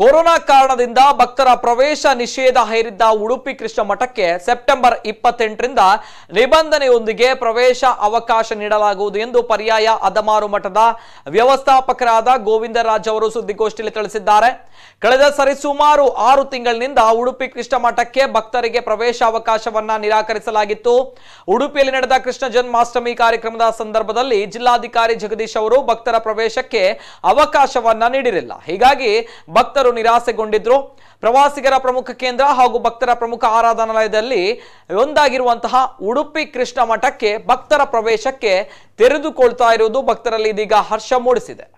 corona ಕಾರಣದಿಂದ ಭಕ್ತರ ಪ್ರವೇಶ ನಿಷೇಧ ಹೇರಿದ್ದ ಉಡುಪಿ ಕೃಷ್ಣ ಮಠಕ್ಕೆ ಸೆಪ್ಟೆಂಬರ್ ಇಪ್ಪತ್ತೆಂಟರಿಂದ ನಿಬಂಧನೆಯೊಂದಿಗೆ ಪ್ರವೇಶ ಅವಕಾಶ ನೀಡಲಾಗುವುದು ಎಂದು ಪರ್ಯಾಯ ಅದಮಾರು ಮಠದ ವ್ಯವಸ್ಥಾಪಕರಾದ ಗೋವಿಂದರಾಜ್ ಅವರು ಸುದ್ದಿಗೋಷ್ಠಿಯಲ್ಲಿ ತಿಳಿಸಿದ್ದಾರೆ ಕಳೆದ ಸರಿಸುಮಾರು ಆರು ತಿಂಗಳಿನಿಂದ ಉಡುಪಿ ಕೃಷ್ಣ ಮಠಕ್ಕೆ ಭಕ್ತರಿಗೆ ಪ್ರವೇಶ ಅವಕಾಶವನ್ನ ನಿರಾಕರಿಸಲಾಗಿತ್ತು ಉಡುಪಿಯಲ್ಲಿ ನಡೆದ ಕೃಷ್ಣ ಜನ್ಮಾಷ್ಟಮಿ ಕಾರ್ಯಕ್ರಮದ ಸಂದರ್ಭದಲ್ಲಿ ಜಿಲ್ಲಾಧಿಕಾರಿ ಜಗದೀಶ್ ಅವರು ಭಕ್ತರ ಪ್ರವೇಶಕ್ಕೆ ಅವಕಾಶವನ್ನ ನೀಡಿರಲಿಲ್ಲ ಹೀಗಾಗಿ ಭಕ್ತರು ಭಕ್ತರು ನಿರಾಸೆಗೊಂಡಿದ್ರು ಪ್ರವಾಸಿಗರ ಪ್ರಮುಖ ಕೇಂದ್ರ ಹಾಗೂ ಭಕ್ತರ ಪ್ರಮುಖ ಆರಾಧನಾಲಯದಲ್ಲಿ ಒಂದಾಗಿರುವಂತಹ ಉಡುಪಿ ಕೃಷ್ಣ ಮಠಕ್ಕೆ ಭಕ್ತರ ಪ್ರವೇಶಕ್ಕೆ ತೆರೆದುಕೊಳ್ತಾ ಇರುವುದು ಭಕ್ತರಲ್ಲಿ ಇದೀಗ ಹರ್ಷ ಮೂಡಿಸಿದೆ